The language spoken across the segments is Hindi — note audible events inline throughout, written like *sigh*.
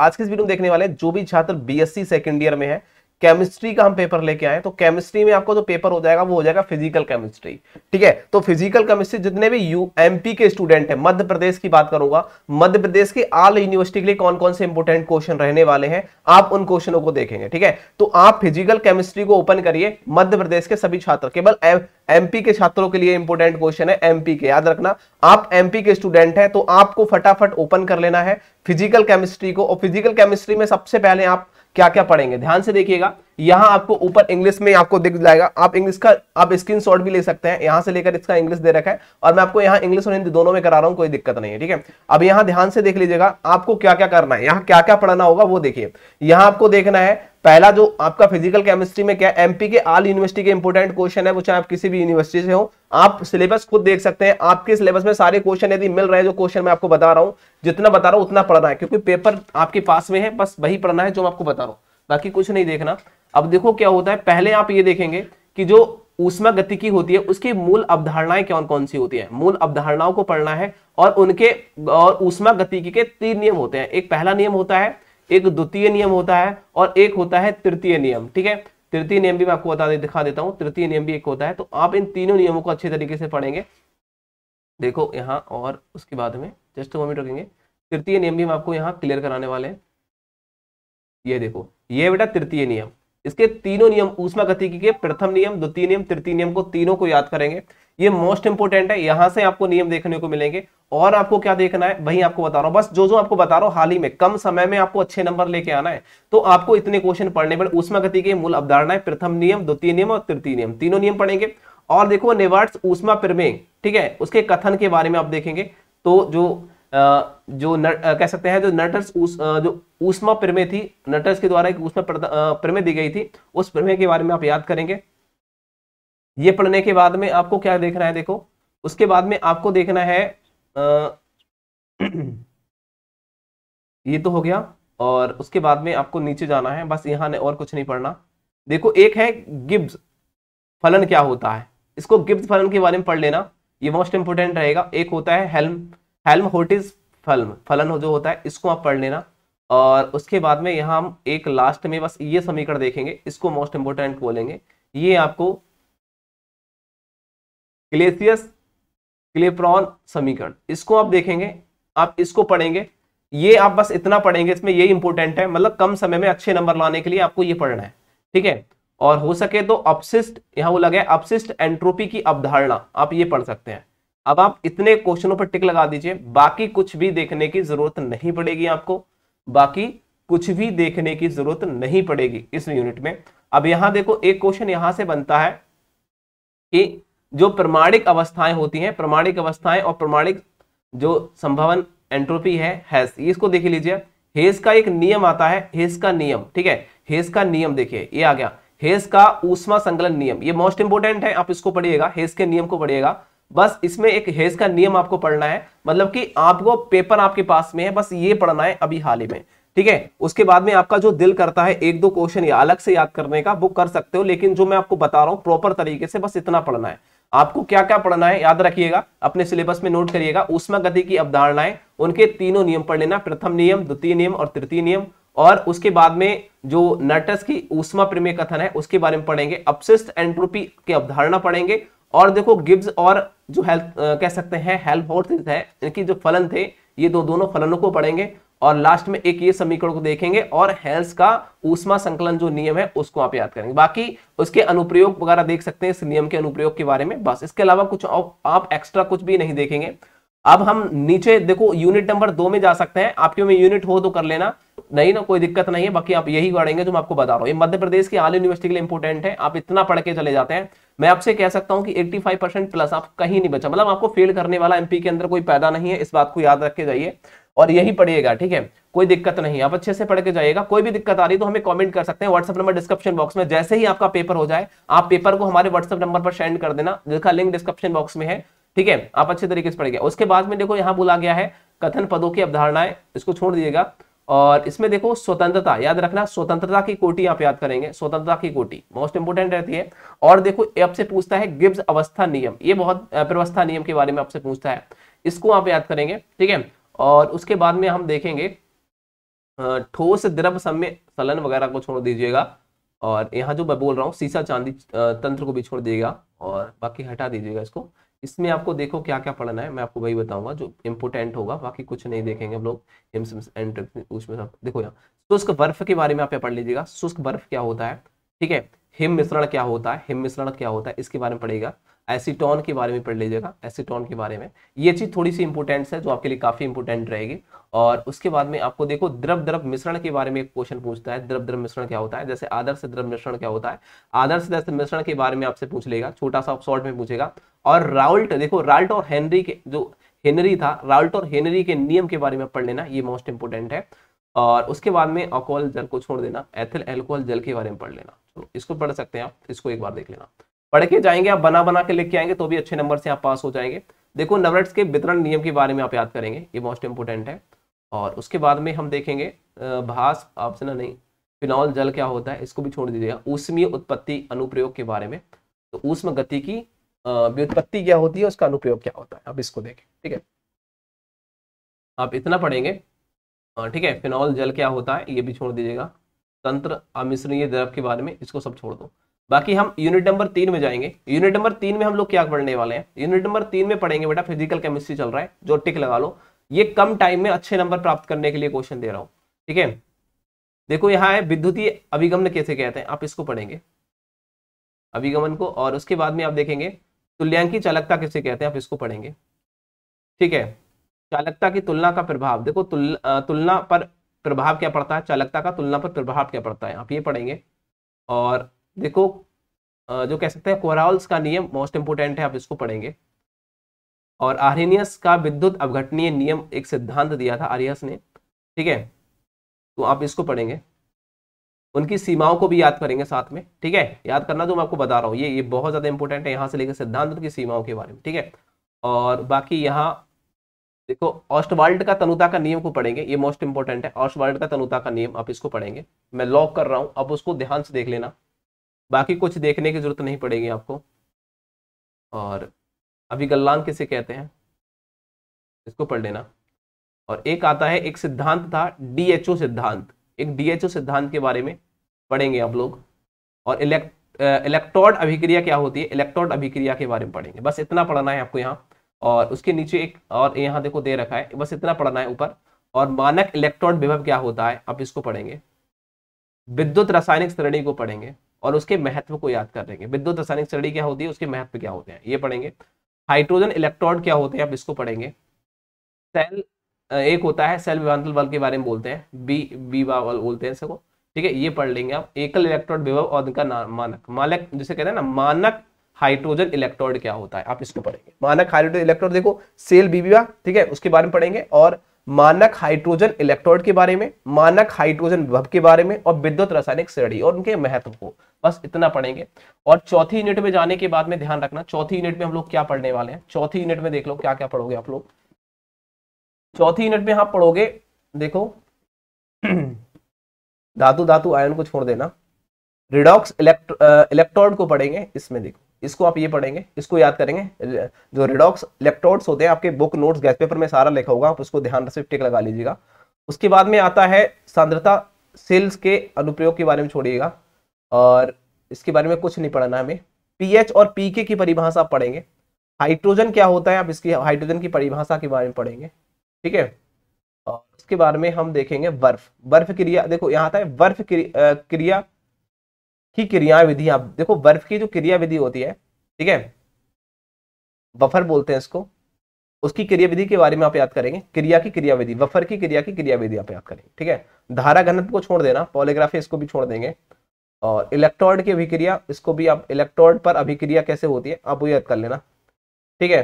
आज के इस वीडियो में देखने वाले जो भी छात्र बीएससी सेकंड ईयर में है केमिस्ट्री का हम पेपर लेके आए तो केमिस्ट्री में आपको जो तो पेपर हो जाएगा वो हो जाएगा फिजिकल केमिस्ट्री ठीक है तो फिजिकल केमिस्ट्री जितने भी यू एमपी के स्टूडेंट है मध्य प्रदेश की बात करूंगा मध्य प्रदेश की आल यूनिवर्सिटी के लिए कौन कौन से इंपोर्टेंट क्वेश्चन रहने वाले हैं आप उन क्वेश्चनों को देखेंगे ठीक है तो आप फिजिकल केमिस्ट्री को ओपन करिए मध्य प्रदेश के सभी छात्र केवल एमपी के छात्रों के लिए इंपोर्टेंट क्वेश्चन है एमपी के याद रखना आप एमपी के स्टूडेंट हैं तो आपको फटाफट ओपन कर लेना है फिजिकल केमिस्ट्री को और फिजिकल केमिस्ट्री में सबसे पहले आप क्या क्या पढ़ेंगे ध्यान से देखिएगा यहाँ आपको ऊपर इंग्लिश में आपको दिख जाएगा आप इंग्लिश का आप स्क्रीन शॉट भी ले सकते हैं यहां से लेकर इसका इंग्लिश दे रखा है और मैं आपको यहाँ इंग्लिश और हिंदी दोनों में करा रहा हूँ कोई दिक्कत नहीं है ठीक है अब यहां ध्यान से देख लीजिएगा आपको क्या क्या करना है यहाँ क्या क्या पढ़ना होगा वो देखिए यहां आपको देखना है पहला जो आपका फिजिकल केमिस्ट्री में क्या एमपी के आल यूनिवर्सिटी के इंपोर्टेंट क्वेश्चन है वो चाहे आप किसी भी यूनिवर्सिटी से हो आप सिलेबस खुद देख सकते हैं आपके सिलेबस में सारे क्वेश्चन यदि मिल रहे हैं जो क्वेश्चन मैं आपको बता रहा हूँ जितना बता रहा हूँ उतना पढ़ना है क्योंकि पेपर आपके पास में है बस वही पढ़ना है जो मैं आपको बता रहा हूँ बाकी कुछ नहीं देखना अब देखो क्या होता है पहले आप ये देखेंगे कि जो ऊष्मा की होती है उसकी मूल अवधारणाएं कौन कौन सी होती है मूल अवधारणाओं को पढ़ना है और उनके और ऊष्मा गति के तीन नियम होते हैं एक पहला नियम होता है एक द्वितीय नियम होता है और एक होता है तृतीय नियम ठीक है तृतीय नियम भी मैं आपको बता दे दिखा देता हूं तृतीय नियम भी एक होता है तो आप इन तीनों नियमों को अच्छे तरीके से पढ़ेंगे देखो यहाँ और उसके बाद में जस्ट मोमेंट रखेंगे तृतीय नियम भी हम आपको यहाँ क्लियर कराने वाले हैं ये देखो ये बेटा तृतीय नियम इसके तीनों नियम ऊष्मा गतिकी के प्रथम नियम द्वितीय नियम तृतीय नियम को तीनों को याद करेंगे ये मोस्ट इंपोर्टेंट है यहां से आपको नियम देखने को मिलेंगे और आपको क्या देखना है वही आपको बता रहा हूं बस जो जो आपको बता रहा हूं हाल ही में कम समय में आपको अच्छे नंबर लेके आना है तो आपको इतने क्वेश्चन पढ़ने पर उसमें गति के मूल है प्रथम नियम द्वितीय नियम और तृतीय नियम तीनों नियम पढ़ेंगे और देखो नेवर्ट्स उष्मा प्रमेय ठीक है उसके कथन के बारे में आप देखेंगे तो जो जो न, कह सकते हैं जो नटर्स उस, जो ऊष्मा प्रमेय थी नटर्स के द्वारा एक उसमें प्रमेय दी गई थी उस प्रमेय के बारे में आप याद करेंगे ये पढ़ने के बाद में आपको क्या देखना है देखो उसके बाद में आपको देखना है आ, *clears throat* ये तो हो गया और उसके बाद में आपको नीचे जाना है बस यहाँ ने और कुछ नहीं पढ़ना देखो एक है गिब्स फलन क्या होता है इसको गिब्स फलन के बारे में पढ़ लेना ये मोस्ट इंपोर्टेंट रहेगा एक होता है हेल्म हेल्म होटिस फलन फलन जो होता है इसको आप पढ़ लेना और उसके बाद में यहाँ हम एक लास्ट में बस ये समीकरण देखेंगे इसको मोस्ट इंपोर्टेंट बोलेंगे ये आपको क्लेसियस क्लेप्रॉन समीकरण इसको आप देखेंगे आप इसको पढ़ेंगे ये आप बस इतना पढ़ेंगे इसमें ये इंपॉर्टेंट है मतलब कम समय में अच्छे नंबर लाने के लिए आपको ये पढ़ना है ठीक है और हो सके तो अपशिष्ट यहां वो लगे अपशिष्ट एंट्रोपी की अवधारणा आप ये पढ़ सकते हैं अब आप इतने क्वेश्चनों पर टिक लगा दीजिए बाकी कुछ भी देखने की जरूरत नहीं पड़ेगी आपको बाकी कुछ भी देखने की जरूरत नहीं पड़ेगी इस यूनिट में अब यहां देखो एक क्वेश्चन यहां से बनता है कि जो प्रमाणिक अवस्थाएं होती हैं प्रमाणिक अवस्थाएं और प्रमाणिक जो संभवन एंट्रोपी है हैस इसको देख लीजिए हेस का एक नियम आता है हेस का नियम ठीक है हेस का नियम देखिए ये आ गया हेस का ऊष्मा संकलन नियम ये मोस्ट इंपोर्टेंट है आप इसको पढ़िएगा हेस के नियम को पढ़िएगा बस इसमें एक हेस का नियम आपको पढ़ना है मतलब कि आपको पेपर आपके पास में है बस ये पढ़ना है अभी हाल ही में ठीक है उसके बाद में आपका जो दिल करता है एक दो क्वेश्चन या अलग से याद करने का वो कर सकते हो लेकिन जो मैं आपको बता रहा हूँ प्रॉपर तरीके से बस इतना पढ़ना है आपको क्या क्या पढ़ना है याद रखिएगा अपने सिलेबस में नोट करिएगा उष्मा गति की अवधारणाएं उनके तीनों नियम पढ़ लेना प्रथम नियम द्वितीय नियम और तृतीय नियम और उसके बाद में जो नटस की ऊष्मा प्रेमी कथन है उसके बारे में पढ़ेंगे अपशिष्ट एंट्रोपी की अवधारणा पढ़ेंगे और देखो गिब्स और जो हेल्थ कह सकते हैं हेल्थ है इनकी जो फलन थे ये दो दोनों फलनों को पढ़ेंगे और लास्ट में एक ये समीकरण को देखेंगे और हेल्स का ऊष्मा संकलन जो नियम है उसको आप याद करेंगे बाकी उसके अनुप्रयोग वगैरह देख सकते हैं इस नियम के अनुप्रयोग के बारे में बस इसके अलावा कुछ आप एक्स्ट्रा कुछ भी नहीं देखेंगे अब हम नीचे देखो यूनिट नंबर दो में जा सकते हैं आपके में यूनिट हो तो कर लेना नहीं ना कोई दिक्कत नहीं है बाकी आप यही पढ़ेंगे जो मैं आपको बता रहा हूँ ये मध्य प्रदेश की आल यूनिवर्सिटी के लिए इंपोर्टेंट है आप इतना पढ़ के चले जाते हैं मैं आपसे कह सकता हूँ कि 85 परसेंट प्लस आप कहीं नहीं बचा मतलब आपको फेल करने वाला एमपी के अंदर कोई पैदा नहीं है इस बात को याद रख के जाइए और यही पढ़िएगा ठीक है कोई दिक्कत नहीं आप अच्छे से पढ़ के जाइएगा कोई भी दिक्कत आ रही तो हमें कमेंट कर सकते हैं व्हाट्सअप नंबर डिस्क्रिप्शन बॉक्स में जैसे ही आपका पेपर हो जाए आप पेपर को हमारे व्हाट्सएप नंबर पर सेंड कर देना जिसका लिंक डिस्क्रिप्शन बॉक्स में है ठीक है आप अच्छे तरीके से पढ़ेगा उसके बाद में देखो यहाँ बोला गया है कथन पदों की अवधारणाएं इसको छोड़ दिएगा और इसमें देखो स्वतंत्रता याद रखना स्वतंत्रता की कोटी आप याद करेंगे स्वतंत्रता की कोटी मोस्ट इंपोर्टेंट रहती है और देखो आपसे पूछता है गिब्स अवस्था नियम ये बहुत व्यवस्था नियम के बारे में आपसे पूछता है इसको आप याद करेंगे ठीक है और उसके बाद में हम देखेंगे ठोस द्रव समय सलन वगैरह को छोड़ दीजिएगा और यहाँ जो मैं बोल रहा हूँ सीसा चांदी तंत्र को भी छोड़ दीजिएगा और बाकी हटा दीजिएगा इसको इसमें आपको देखो क्या क्या पढ़ना है मैं आपको वही बताऊंगा जो इम्पोर्टेंट होगा बाकी कुछ नहीं देखेंगे हम लोग उसमें देखो यहाँ शुष्क बर्फ के बारे में आप पढ़ लीजिएगा शुष्क बर्फ क्या होता है ठीक है हिम मिश्रण क्या होता है हिम मिश्रण क्या होता है इसके बारे में पढ़ेगा एसीटोन के बारे में पढ़ लीजिएगा एसीटोन के बारे में ये चीज थोड़ी सी इंपोर्टेंट है जो आपके लिए काफी इंपोर्टेंट रहेगी और उसके बाद में आपको देखो द्रव द्रव मिश्रण के बारे में एक क्वेश्चन पूछता है द्रव द्रव मिश्रण क्या होता है जैसे आदर्श द्रव मिश्रण क्या होता है आदर्श दस मिश्रण के बारे में आपसे पूछ लेगा छोटा सा शॉर्ट में पूछेगा और राउल्ट देखो राल्ट और हेनरी के जो हेनरी था राउल्ट और हेनरी के नियम के बारे में पढ़ लेना ये मोस्ट इंपोर्टेंट है और उसके बाद में अल्कोहल जल को छोड़ देना एथिल एल्कोहल जल के बारे में पढ़ लेना चलो तो इसको पढ़ सकते हैं आप इसको एक बार देख लेना पढ़ के जाएंगे आप बना बना के लिख के आएंगे तो भी अच्छे नंबर से आप पास हो जाएंगे देखो नवरट्स के वितरण नियम के बारे में आप याद करेंगे ये मोस्ट इंपोर्टेंट है और उसके बाद में हम देखेंगे भास ऑप्शन नहीं फिनॉल जल क्या होता है इसको भी छोड़ दीजिएगा ऊष्मीय उत्पत्ति अनुप्रयोग के बारे में तो ऊष्म गति की व्युत्पत्ति क्या होती है उसका अनुप्रयोग क्या होता है आप इसको देखें ठीक है आप इतना पढ़ेंगे ठीक है फिनॉल जल क्या होता है ये भी छोड़ दीजिएगा तंत्र अमिश्रणीय द्रव के बारे में इसको सब छोड़ दो बाकी हम यूनिट नंबर तीन में जाएंगे यूनिट नंबर तीन में हम लोग क्या पढ़ने वाले हैं यूनिट नंबर तीन में पढ़ेंगे बेटा फिजिकल केमिस्ट्री चल रहा है जो टिक लगा लो ये कम टाइम में अच्छे नंबर प्राप्त करने के लिए क्वेश्चन दे रहा हूँ ठीक है देखो यहाँ है विद्युतीय अभिगमन कैसे कहते हैं आप इसको पढ़ेंगे अभिगमन को और उसके बाद में आप देखेंगे तुल्यांकी चालकता कैसे कहते हैं आप इसको पढ़ेंगे ठीक है चालकता की तुलना का प्रभाव देखो तुल, तुलना पर प्रभाव क्या पड़ता है चालकता का तुलना पर प्रभाव क्या पड़ता है आप ये पढ़ेंगे और देखो जो कह सकते हैं कोराल्स का नियम मोस्ट इम्पोर्टेंट है आप इसको पढ़ेंगे और आर्नियस का विद्युत अवघटनीय नियम एक सिद्धांत दिया था आर्यस ने ठीक है तो आप इसको पढ़ेंगे उनकी सीमाओं को भी याद करेंगे साथ में ठीक है याद करना जो मैं आपको बता रहा हूँ ये ये बहुत ज़्यादा इंपॉर्टेंट है यहाँ से लेकर सिद्धांत उनकी सीमाओं के बारे में ठीक है और बाकी यहाँ देखो ऑस्टवाल्ड का तनुता का नियम को पढ़ेंगे ये मोस्ट इंपॉर्टेंट है ऑस्टवाल्ड का तनुता का नियम आप इसको पढ़ेंगे मैं लॉक कर रहा हूँ अब उसको ध्यान से देख लेना बाकी कुछ देखने की जरूरत नहीं पड़ेगी आपको और अभी गल्लांग किसे कहते हैं इसको पढ़ लेना और एक आता है एक सिद्धांत था डीएचओ सिद्धांत एक डीएचओ सिद्धांत के बारे में पढ़ेंगे आप लोग और इलेक्ट इलेक्ट्रॉड अभिक्रिया क्या होती है इलेक्ट्रॉड अभिक्रिया के बारे में पढ़ेंगे बस इतना पढ़ना है आपको यहाँ और उसके नीचे एक और यहाँ देखो दे रखा है बस इतना पढ़ना है ऊपर और मानक इलेक्ट्रॉन विभव क्या होता है आप इसको पढ़ेंगे विद्युत रासायनिक श्रेणी को पढ़ेंगे और उसके महत्व को याद कर लेंगे विद्युत रासायनिक श्रेणी क्या होती है उसके महत्व क्या होते हैं ये पढ़ेंगे हाइड्रोजन इलेक्ट्रॉन क्या होते हैं आप इसको पढ़ेंगे सेल एक होता है सेल विभांतल बल के बारे में बोलते हैं बी बी बल बोलते हैं इसको ठीक है ये पढ़ लेंगे आप एकल इलेक्ट्रॉन विभव और उनका मानक मानक जिसे कहते हैं ना मानक हाइड्रोजन इलेक्ट्रोड क्या होता है आप इसको पढ़ेंगे मानक हाइड्रोजन इलेक्ट्रोड देखो सेल बीबीवा ठीक है उसके बारे में पढ़ेंगे और मानक हाइड्रोजन इलेक्ट्रोड के बारे में मानक हाइड्रोजन विभव के बारे में और विद्युत रासायनिक श्रेणी और उनके महत्व को बस इतना पढ़ेंगे और चौथी यूनिट में जाने के बाद में ध्यान रखना चौथी यूनिट में हम लोग क्या पढ़ने वाले हैं चौथी यूनिट में देख लो क्या क्या पढ़ोगे आप लोग चौथी यूनिट में आप पढ़ोगे देखो *clears throat* धातु धातु आयन को छोड़ देना रिडॉक्स इलेक्ट्रॉन को पढ़ेंगे इसमें देखो इसको आप ये पढ़ेंगे इसको याद करेंगे जो रिडॉक्स इलेक्ट्रोड्स होते हैं आपके बुक नोट्स गैस पेपर में सारा लिखा होगा आप उसको ध्यान से टिक लगा लीजिएगा उसके बाद में आता है सांद्रता सेल्स के अनुप्रयोग के बारे में छोड़िएगा और इसके बारे में कुछ नहीं पढ़ना हमें पीएच और पीके की परिभाषा आप पढ़ेंगे हाइड्रोजन क्या होता है आप इसकी हाइड्रोजन की परिभाषा के बारे में पढ़ेंगे ठीक है और उसके बारे में हम देखेंगे बर्फ बर्फ क्रिया देखो यहाँ आता है बर्फ क्रिया की क्रिया विधि आप देखो बर्फ की जो क्रिया विधि होती है ठीक है बफर बोलते हैं इसको उसकी क्रिया विधि के बारे में आप याद करेंगे क्रिया की क्रिया विधि वफर की क्रिया की क्रिया विधि आप याद करेंगे ठीक है धारा घनत्व को छोड़ देना पॉलीग्राफी इसको भी छोड़ देंगे और इलेक्ट्रॉड की अभिक्रिया इसको भी आप इलेक्ट्रॉड पर अभिक्रिया कैसे होती है आप वो याद कर लेना ठीक है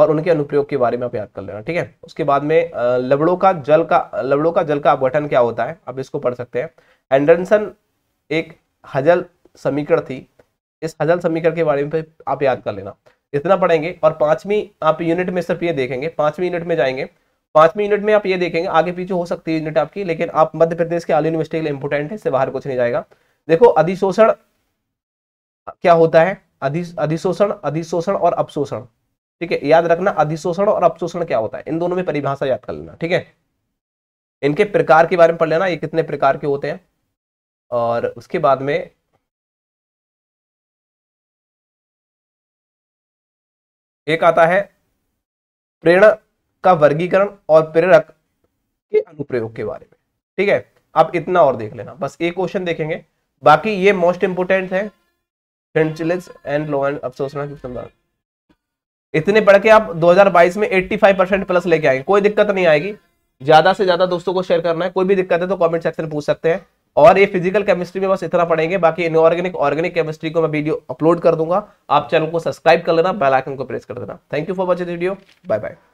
और उनके अनुप्रयोग के बारे में आप याद कर लेना ठीक है उसके बाद में लबड़ों का जल का लबड़ों का जल का अपघटन क्या होता है आप इसको पढ़ सकते हैं एंडरसन एक हजल समीकरण थी इस हजल समीकरण के बारे में आप याद कर लेना इतना पढ़ेंगे और पांचवी आप यूनिट में सिर्फ ये देखेंगे पांचवी यूनिट में जाएंगे पांचवी यूनिट में आप ये देखेंगे आगे पीछे हो सकती है यूनिट आपकी लेकिन आप मध्य प्रदेश के आल यूनिवर्सिटी के लिए इंपोर्टेंट है इससे बाहर कुछ नहीं जाएगा देखो अधिशोषण क्या होता है अधिशोषण अधिशोषण और अपशोषण ठीक है याद रखना अधिशोषण और अपशोषण क्या होता है इन दोनों में परिभाषा याद कर लेना ठीक है इनके प्रकार के बारे में पढ़ लेना ये कितने प्रकार के होते हैं और उसके बाद में एक आता है प्रेरणा का वर्गीकरण और प्रेरक के अनुप्रयोग के बारे में ठीक है आप इतना और देख लेना बस एक क्वेश्चन देखेंगे बाकी ये मोस्ट इंपोर्टेंट है एंड एंड इतने पढ़ के आप 2022 में 85 परसेंट प्लस लेके आएंगे कोई दिक्कत नहीं आएगी ज्यादा से ज्यादा दोस्तों को शेयर करना है कोई भी दिक्कत है तो कमेंट सेक्शन पूछ सकते हैं और ये फिजिकल केमिस्ट्री में बस इतना पढ़ेंगे बाकी इनऑर्गेनिक ऑर्गेनिक केमिस्ट्री को मैं वीडियो अपलोड कर दूंगा आप चैनल को सब्सक्राइब कर लेना बेल आइकन को प्रेस कर देना thank you for watching video bye bye